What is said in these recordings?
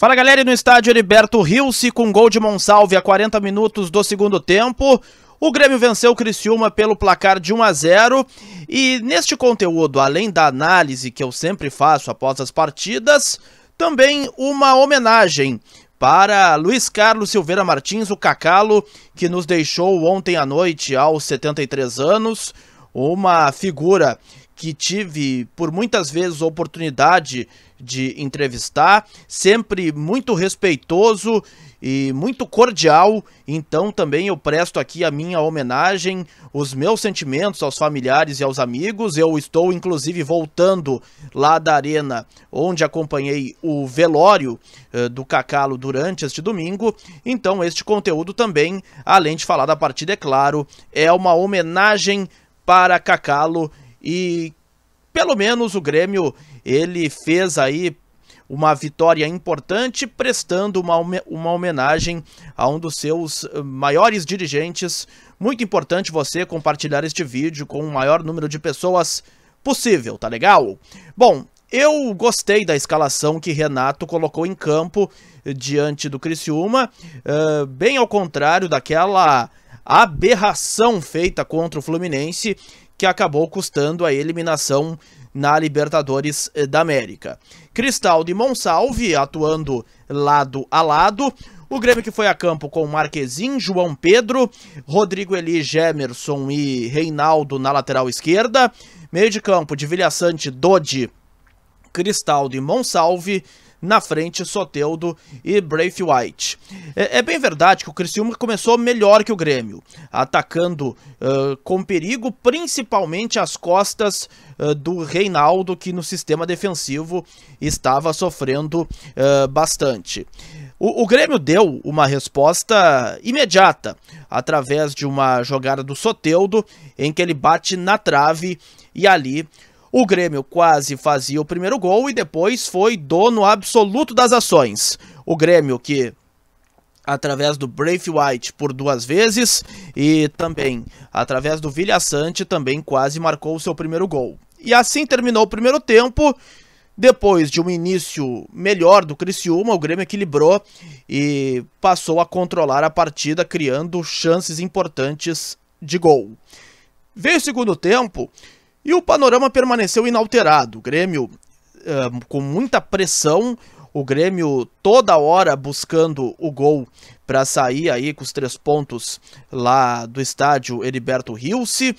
Fala galera, e no estádio Heriberto Rilse com gol de Monsalve a 40 minutos do segundo tempo. O Grêmio venceu o Criciúma pelo placar de 1 a 0 e neste conteúdo, além da análise que eu sempre faço após as partidas, também uma homenagem para Luiz Carlos Silveira Martins, o Cacalo, que nos deixou ontem à noite aos 73 anos, uma figura que tive por muitas vezes a oportunidade de entrevistar, sempre muito respeitoso e muito cordial. Então também eu presto aqui a minha homenagem, os meus sentimentos aos familiares e aos amigos. Eu estou inclusive voltando lá da arena onde acompanhei o velório eh, do Cacalo durante este domingo. Então este conteúdo também, além de falar da partida, é claro, é uma homenagem para Cacalo e pelo menos o Grêmio ele fez aí uma vitória importante, prestando uma, uma homenagem a um dos seus eh, maiores dirigentes. Muito importante você compartilhar este vídeo com o maior número de pessoas possível, tá legal? Bom, eu gostei da escalação que Renato colocou em campo eh, diante do Criciúma, uh, bem ao contrário daquela aberração feita contra o Fluminense, que acabou custando a eliminação na Libertadores eh, da América. Cristaldo e Monsalve atuando lado a lado. O Grêmio que foi a campo com Marquezin, João Pedro, Rodrigo Eli, Gemerson e Reinaldo na lateral esquerda. Meio de campo de Vilhaçante, Dodi, Cristaldo e Monsalve na frente Soteldo e Braithwaite. White. É, é, bem verdade que o Criciúma começou melhor que o Grêmio, atacando uh, com perigo, principalmente as costas uh, do Reinaldo, que no sistema defensivo estava sofrendo uh, bastante. O, o, Grêmio deu uma resposta imediata, através de uma jogada do Soteldo, em que ele bate na trave e ali o Grêmio quase fazia o primeiro gol e depois foi dono absoluto das ações. O Grêmio que através do Brave White por duas vezes e também através do Vilhaçante, também quase marcou o seu primeiro gol. E assim terminou o primeiro tempo. Depois de um início melhor do Criciúma, o Grêmio equilibrou e passou a controlar a partida, criando chances importantes de gol. Veio o segundo tempo, e o panorama permaneceu inalterado. O Grêmio eh, com muita pressão, o Grêmio toda hora buscando o gol para sair aí com os três pontos lá do estádio Heriberto Rilse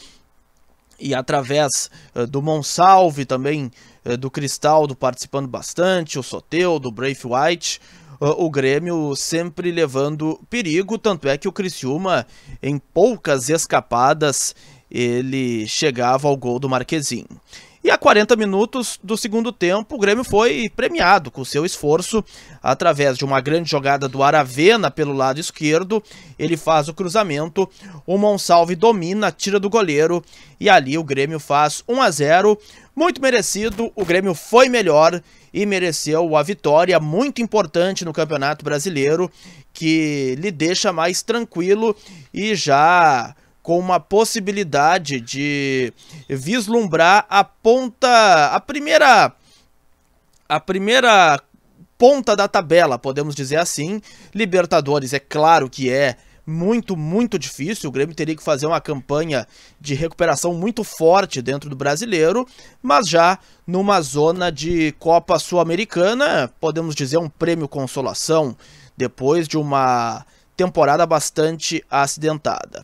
e através eh, do Monsalve também eh, do Cristaldo participando bastante, o Soteu, do Brave White, o Grêmio sempre levando perigo, tanto é que o Criciúma em poucas escapadas ele chegava ao gol do Marquezinho. E a 40 minutos do segundo tempo, o Grêmio foi premiado com seu esforço através de uma grande jogada do Aravena pelo lado esquerdo. Ele faz o cruzamento, o Monsalve domina, tira do goleiro e ali o Grêmio faz 1 a 0. Muito merecido, o Grêmio foi melhor e mereceu a vitória muito importante no Campeonato Brasileiro, que lhe deixa mais tranquilo e já com uma possibilidade de vislumbrar a ponta, a primeira a primeira ponta da tabela, podemos dizer assim. Libertadores, é claro que é muito, muito difícil. O Grêmio teria que fazer uma campanha de recuperação muito forte dentro do brasileiro, mas já numa zona de Copa Sul-Americana, podemos dizer um prêmio consolação depois de uma temporada bastante acidentada.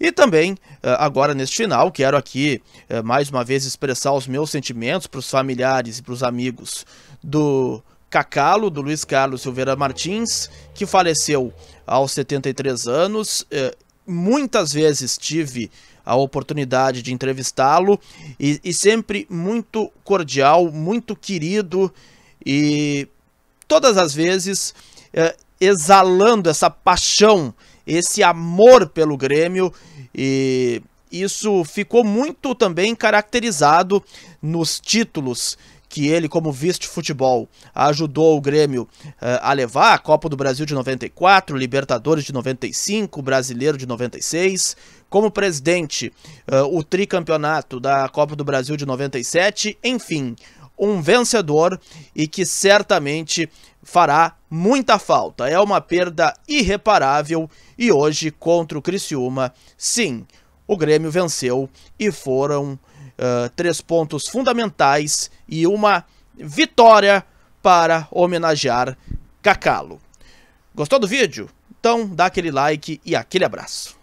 E também, eh, agora neste final, quero aqui eh, mais uma vez expressar os meus sentimentos para os familiares e para os amigos do Cacalo, do Luiz Carlos Silveira Martins, que faleceu aos 73 anos. Eh, muitas vezes tive a oportunidade de entrevistá-lo e, e, sempre muito cordial, muito querido e todas as vezes exalando essa paixão esse amor pelo Grêmio e isso ficou muito também caracterizado nos títulos que ele, como vice-futebol, ajudou o Grêmio uh, a levar a Copa do Brasil de 94, Libertadores de 95, Brasileiro de 96. Como presidente, uh, o tricampeonato da Copa do Brasil de 97. Enfim, um vencedor e que certamente fará muita falta. É uma perda irreparável e hoje contra o Criciúma, sim, o Grêmio venceu e foram uh, três pontos fundamentais e uma vitória para homenagear Cacalo. Gostou do vídeo? Então dá aquele like e aquele abraço.